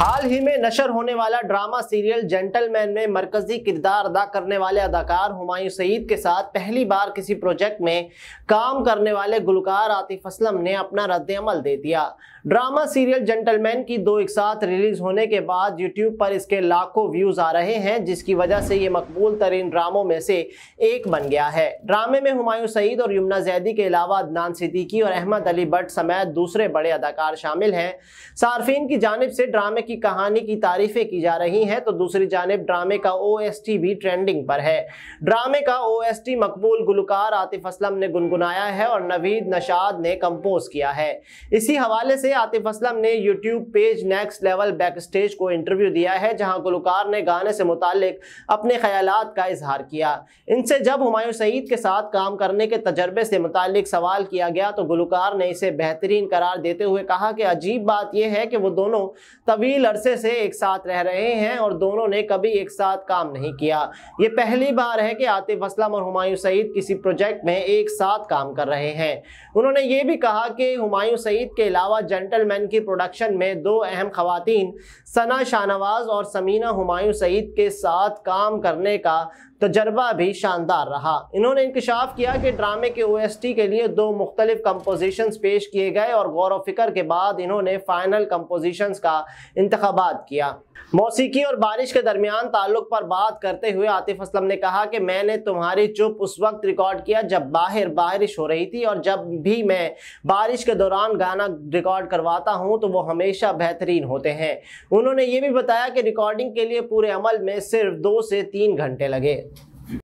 हाल ही में नशर होने वाला ड्रामा सीरियल जेंटलमैन में मरकजी किरदार अदा करने वाले अदाकार हुमायूं सईद के साथ पहली बार किसी प्रोजेक्ट में काम करने वाले गुलकार आतिफ असलम ने अपना रद्द अमल दे दिया ड्रामा सीरियल जेंटलमैन की दो एक साथ रिलीज होने के बाद यूट्यूब पर इसके लाखों व्यूज आ रहे हैं जिसकी वजह से ये मकबूल तरीन ड्रामों में से एक बन गया है ड्रामे में हुमायूं सईद और यमुना जैदी के अलावा अदनान सिद्दीकी और अहमद अली भट्ट समेत दूसरे बड़े अदाकार शामिल हैं सार्फिन की जानब से ड्रामे की कहानी की तारीफें की जा रही हैं तो दूसरी जानब ड्रामे का ओ भी ट्रेंडिंग पर है ड्रामे का ओएसटी मकबूल गुलकार आतिफ असलम ने गुनगुनाया है और नवीद नशाद ने कंपोज किया है इसी हवाले से आतिफ असलम ने YouTube page next level back stage को इंटरव्यू दिया है जहाँ गुलकार ने गाने से मुतल अपने ख्याल का इजहार किया इनसे जब हुमायूं सईद के साथ काम करने के तजर्बे से मुतल सवाल किया गया तो गुलकार ने इसे बेहतरीन करार देते हुए कहा कि अजीब बात यह है कि वो दोनों तवील तवील अरसे से एक साथ रह रहे हैं और दोनों ने कभी एक साथ काम नहीं किया ये पहली बार है कि आतिफ असलम और हुमायूं सईद किसी प्रोजेक्ट में एक साथ काम कर रहे हैं उन्होंने ये भी कहा कि हुमायूं सईद के अलावा जेंटलमैन की प्रोडक्शन में दो अहम खातन सना शाहनवाज और समीना हुमायूं सईद के साथ काम करने का तजर्बा भी शानदार रहा इन्होंने इंकशाफ किया कि ड्रामे के टी के लिए दो मुख्तलिफ कम्पोजिशन पेश किए गए और गौर वफिक्र के बाद इन्होंने फाइनल कम्पोजिशन का इंतबात किया मौसीकी और बारिश के दरमियान ताल्लुक पर बात करते हुए आतिफ असलम ने कहा कि मैंने तुम्हारी चुप उस वक्त रिकॉर्ड किया जब बाहर बारिश हो रही थी और जब भी मैं बारिश के दौरान गाना रिकॉर्ड करवाता हूं तो वो हमेशा बेहतरीन होते हैं उन्होंने ये भी बताया कि रिकॉर्डिंग के लिए पूरे अमल में सिर्फ दो से तीन घंटे लगे